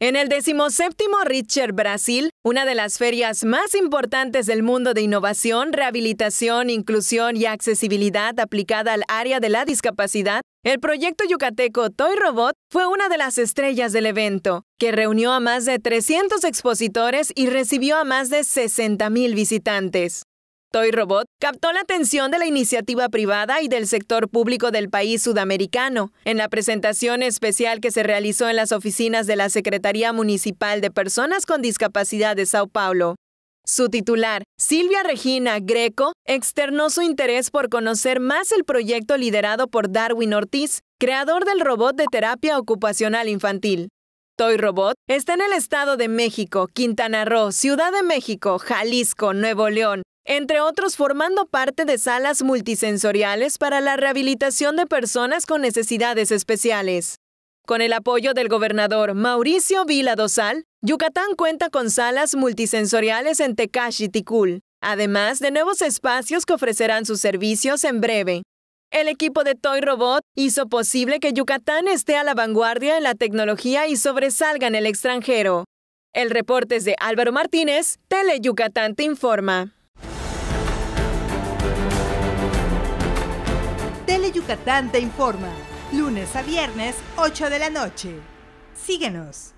En el decimoséptimo Richard Brasil, una de las ferias más importantes del mundo de innovación, rehabilitación, inclusión y accesibilidad aplicada al área de la discapacidad, el proyecto yucateco Toy Robot fue una de las estrellas del evento, que reunió a más de 300 expositores y recibió a más de 60.000 visitantes. Toy Robot captó la atención de la iniciativa privada y del sector público del país sudamericano. En la presentación especial que se realizó en las oficinas de la Secretaría Municipal de Personas con Discapacidad de Sao Paulo, su titular, Silvia Regina Greco, externó su interés por conocer más el proyecto liderado por Darwin Ortiz, creador del robot de terapia ocupacional infantil. Toy Robot está en el Estado de México, Quintana Roo, Ciudad de México, Jalisco, Nuevo León, entre otros formando parte de salas multisensoriales para la rehabilitación de personas con necesidades especiales. Con el apoyo del gobernador Mauricio Vila Dosal, Yucatán cuenta con salas multisensoriales en y Tikul, además de nuevos espacios que ofrecerán sus servicios en breve. El equipo de Toy Robot hizo posible que Yucatán esté a la vanguardia en la tecnología y sobresalga en el extranjero. El reporte es de Álvaro Martínez, Tele Yucatán te informa. Tele Yucatán te informa, lunes a viernes, 8 de la noche. Síguenos.